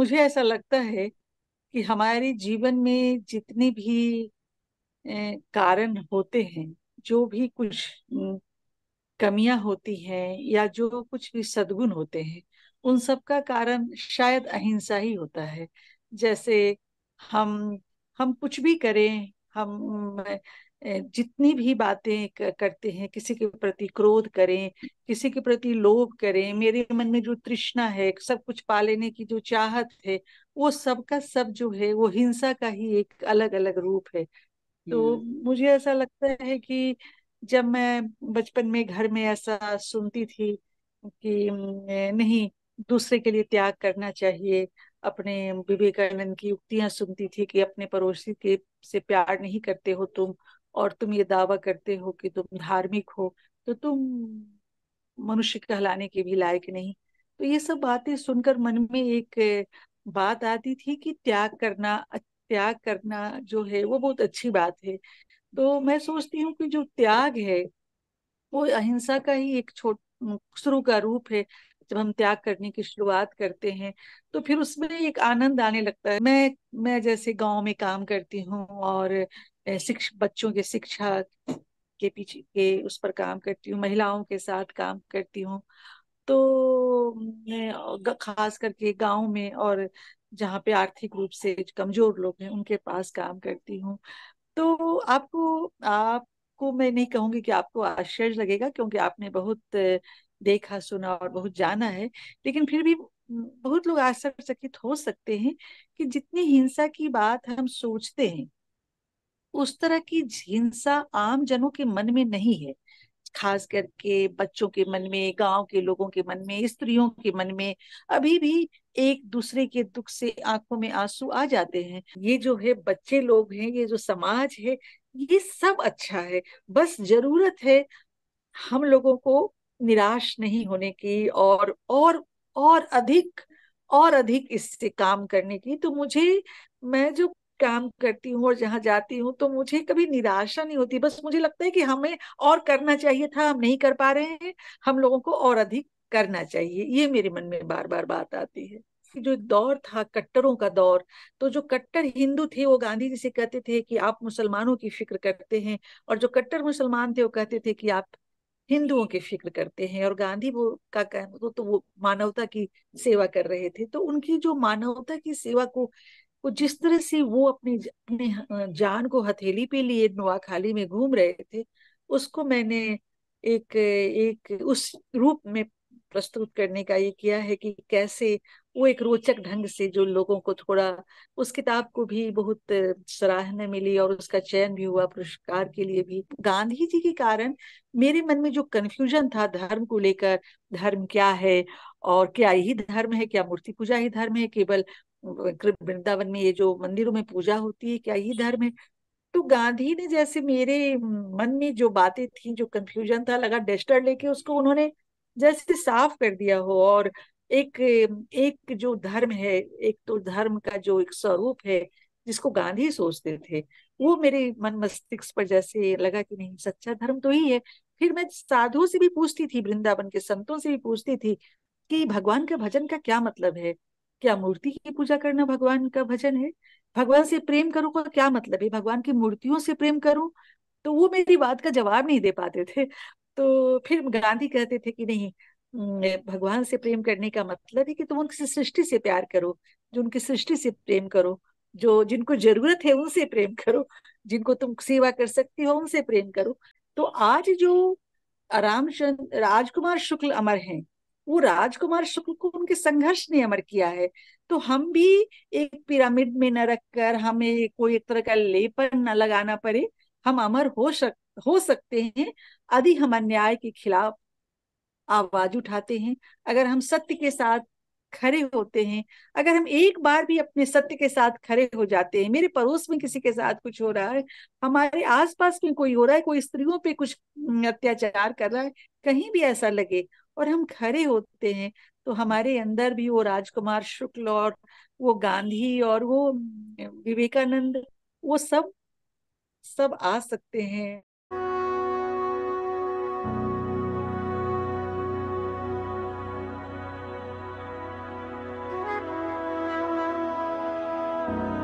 मुझे ऐसा लगता है कि हमारे जीवन में जितने भी कारण होते हैं जो भी कुछ कमियां होती हैं या जो कुछ भी सदगुण होते हैं उन सब का कारण शायद अहिंसा ही होता है जैसे हम हम कुछ भी करें हम जितनी भी बातें करते हैं किसी के प्रति क्रोध करें किसी के प्रति लोभ करें मेरे मन में जो तृष्णा है सब कुछ पा लेने की जो चाहत है वो सब का सब जो है वो हिंसा का ही एक अलग अलग रूप है तो हम्म। मुझे ऐसा लगता है कि जब मैं बचपन में घर में ऐसा सुनती थी कि नहीं दूसरे के लिए त्याग करना चाहिए अपने विवेकानंद की उक्तियां सुनती थी कि अपने पड़ोसी के से प्यार नहीं करते हो तुम और तुम ये दावा करते हो कि तुम धार्मिक हो तो तुम मनुष्य कहलाने के भी लायक नहीं तो ये सब बातें सुनकर मन में एक बात आती थी कि त्याग करना त्याग करना जो है वो बहुत अच्छी बात है तो मैं सोचती हूँ कि जो त्याग है वो अहिंसा का ही एक छोट शुरू का रूप है जब हम त्याग करने की शुरुआत करते हैं तो फिर उसमें एक आनंद आने लगता है मैं मैं जैसे गांव में काम करती हूँ और शिक्ष बच्चों के शिक्षा के पीछे के उस पर काम करती हूँ महिलाओं के साथ काम करती हूँ तो खास करके गांव में और जहाँ पे आर्थिक रूप से कमजोर लोग हैं उनके पास काम करती हूँ तो आपको आपको मैं नहीं कहूंगी कि आपको आश्चर्य लगेगा क्योंकि आपने बहुत देखा सुना और बहुत जाना है लेकिन फिर भी बहुत लोग आश्चर्यचकित हो सकते हैं कि जितनी हिंसा की बात हम सोचते हैं उस तरह की हिंसा आम जनों के मन में नहीं है खास करके बच्चों के मन में गांव के लोगों के मन में स्त्रियों के मन में अभी भी एक दूसरे के दुख से आंखों में आंसू आ जाते हैं ये जो है बच्चे लोग हैं ये जो समाज है ये सब अच्छा है बस जरूरत है हम लोगों को निराश नहीं होने की और और और अधिक और अधिक इससे काम करने की तो मुझे मैं जो काम करती हूँ और जहाँ जाती हूँ तो मुझे कभी निराशा नहीं होती बस मुझे लगता है कि हमें और करना चाहिए था हम नहीं कर पा रहे हैं हम लोगों को और अधिक करना चाहिए ये मेरे मन में बार बार बात आती है जो दौर था कट्टरों का दौर तो जो कट्टर हिंदू थे वो गांधी जी से कहते थे कि आप मुसलमानों की फिक्र करते हैं और जो कट्टर मुसलमान थे वो कहते थे कि आप हिंदुओं की फिक्र करते हैं और गांधी वो का कहना तो, तो वो मानवता की सेवा कर रहे थे तो उनकी जो मानवता की सेवा को वो जिस तरह से वो अपनी अपने जान को हथेली पे लिए नोआखाली में घूम रहे थे उसको मैंने एक एक उस रूप में प्रस्तुत करने का ये किया है कि कैसे वो एक रोचक ढंग से जो लोगों को थोड़ा उस किताब को भी बहुत सराहना मिली और उसका चयन भी हुआ पुरस्कार के लिए भी गांधी जी के कारण मेरे मन में जो कन्फ्यूजन था धर्म को लेकर धर्म क्या है और क्या यही धर्म है क्या मूर्ति पूजा ही धर्म है केवल वृंदावन में ये जो मंदिरों में पूजा होती है क्या यही धर्म है तो गांधी ने जैसे मेरे मन में जो बातें थी जो कंफ्यूजन था लगा डस्टर लेके उसको उन्होंने जैसे साफ कर दिया हो और एक एक जो धर्म है एक तो धर्म का जो एक स्वरूप है जिसको गांधी सोचते थे वो मेरे मन मस्तिष्क पर जैसे लगा कि नहीं सच्चा धर्म तो ही है फिर मैं साधुओं से भी पूछती थी वृंदावन के संतों से भी पूछती थी कि भगवान का भजन का क्या मतलब है क्या मूर्ति की पूजा करना भगवान का भजन है भगवान से प्रेम करूं का क्या मतलब है भगवान की मूर्तियों से प्रेम करूं तो वो मेरी बात का जवाब नहीं दे पाते थे तो फिर गांधी कहते थे कि नहीं भगवान से प्रेम करने का मतलब है कि तुम उनकी सृष्टि से प्यार करो जो उनकी सृष्टि से प्रेम करो जो जिनको जरूरत है उनसे प्रेम करो जिनको तुम सेवा कर सकती हो उनसे प्रेम करो तो आज जो रामचंद्र राजकुमार शुक्ल अमर हैं वो राजकुमार शुक्ल को उनके संघर्ष ने अमर किया है तो हम भी एक पिरामिड में न रखकर हमें कोई एक तरह का लेपन न लगाना पड़े हम अमर हो सक हो सकते हैं यदि हम अन्याय के खिलाफ आवाज उठाते हैं अगर हम सत्य के साथ खड़े होते हैं अगर हम एक बार भी अपने सत्य के साथ खड़े हो जाते हैं मेरे पड़ोस में किसी के साथ कुछ हो रहा है हमारे आसपास में कोई हो रहा है कोई स्त्रियों पे कुछ अत्याचार कर रहा है कहीं भी ऐसा लगे और हम खड़े होते हैं तो हमारे अंदर भी वो राजकुमार शुक्ल और वो गांधी और वो विवेकानंद वो सब सब आ सकते हैं thank you